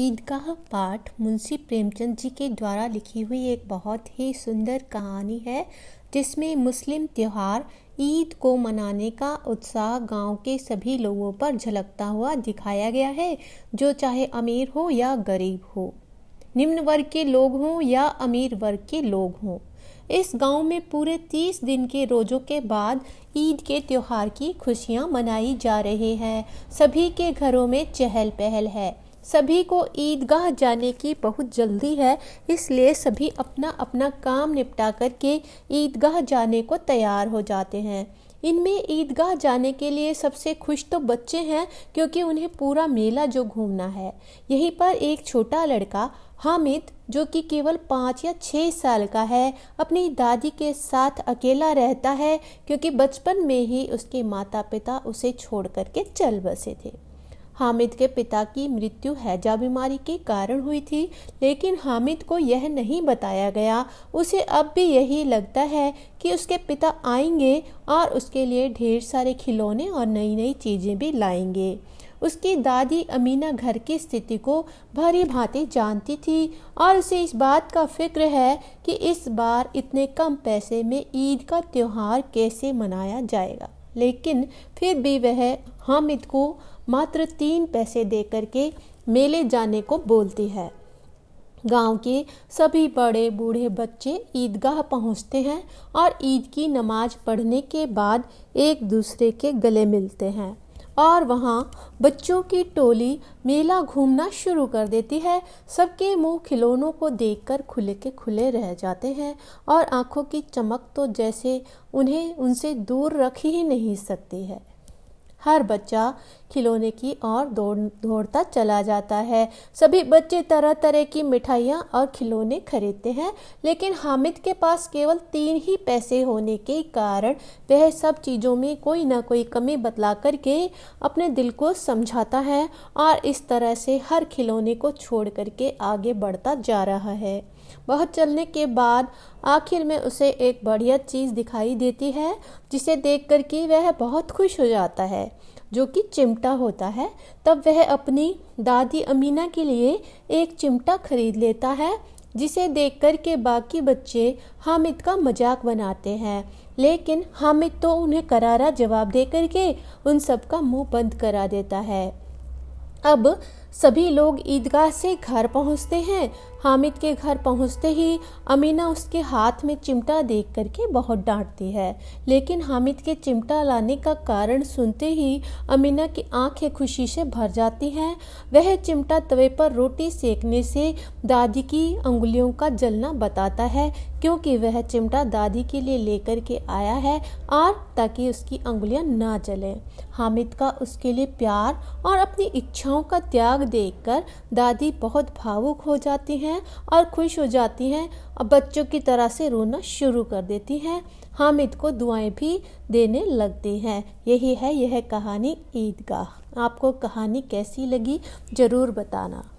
ईदगाह पाठ मुंशी प्रेमचंद जी के द्वारा लिखी हुई एक बहुत ही सुंदर कहानी है जिसमें मुस्लिम त्यौहार ईद को मनाने का उत्साह गांव के सभी लोगों पर झलकता हुआ दिखाया गया है जो चाहे अमीर हो या गरीब हो निम्न वर्ग के लोग हों या अमीर वर्ग के लोग हों इस गांव में पूरे तीस दिन के रोज़ों के बाद ईद के त्यौहार की खुशियां मनाई जा रही है सभी के घरों में चहल पहल है सभी को ईदगाह जाने की बहुत जल्दी है इसलिए सभी अपना अपना काम निपटा करके ईदगाह जाने को तैयार हो जाते हैं इनमें ईदगाह जाने के लिए सबसे खुश तो बच्चे हैं क्योंकि उन्हें पूरा मेला जो घूमना है यहीं पर एक छोटा लड़का हामिद जो कि केवल पाँच या छः साल का है अपनी दादी के साथ अकेला रहता है क्योंकि बचपन में ही उसके माता पिता उसे छोड़ करके चल बसे थे हामिद के पिता की मृत्यु हैजा बीमारी के कारण हुई थी लेकिन हामिद को यह नहीं बताया गया उसे अब भी यही लगता है कि उसके पिता आएंगे और उसके लिए ढेर सारे खिलौने और नई नई चीज़ें भी लाएंगे उसकी दादी अमीना घर की स्थिति को भरी भांति जानती थी और उसे इस बात का फिक्र है कि इस बार इतने कम पैसे में ईद का त्यौहार कैसे मनाया जाएगा लेकिन फिर भी वह हामिद को मात्र तीन पैसे दे करके मेले जाने को बोलती है गांव के सभी बड़े बूढ़े बच्चे ईदगाह पहुंचते हैं और ईद की नमाज पढ़ने के बाद एक दूसरे के गले मिलते हैं और वहाँ बच्चों की टोली मेला घूमना शुरू कर देती है सबके मुंह खिलौनों को देखकर खुले के खुले रह जाते हैं और आंखों की चमक तो जैसे उन्हें उनसे दूर रख ही नहीं सकती है हर बच्चा खिलौने की ओर दौड़ दौड़ता चला जाता है सभी बच्चे तरह तरह की मिठाइयाँ और खिलौने खरीदते हैं लेकिन हामिद के पास केवल तीन ही पैसे होने के कारण वह सब चीज़ों में कोई ना कोई कमी बतला करके अपने दिल को समझाता है और इस तरह से हर खिलौने को छोड़ करके आगे बढ़ता जा रहा है बहुत चलने के बाद आखिर में उसे एक बढ़िया चीज़ दिखाई देती है जिसे देख कर कि वह बहुत खुश हो जाता है जो कि चिमटा होता है तब वह अपनी दादी अमीना के लिए एक चिमटा खरीद लेता है जिसे देख कर के बाकी बच्चे हामिद का मजाक बनाते हैं लेकिन हामिद तो उन्हें करारा जवाब दे करके उन सबका मुंह बंद करा देता है अब सभी लोग ईदगाह से घर पहुंचते हैं हामिद के घर पहुंचते ही अमीना उसके हाथ में चिमटा देख करके बहुत डांटती है लेकिन हामिद के चिमटा लाने का कारण सुनते ही अमीना की आंखें खुशी से भर जाती हैं वह चिमटा तवे पर रोटी सेकने से दादी की उंगलियों का जलना बताता है क्योंकि वह चिमटा दादी के लिए लेकर के आया है और ताकि उसकी उंगलियां ना जलें हामिद का उसके लिए प्यार और अपनी इच्छाओं का त्याग आग देखकर दादी बहुत भावुक हो जाती हैं और खुश हो जाती हैं और बच्चों की तरह से रोना शुरू कर देती हैं हामिद को दुआएं भी देने लगती हैं यही है यह कहानी ईदगाह आपको कहानी कैसी लगी ज़रूर बताना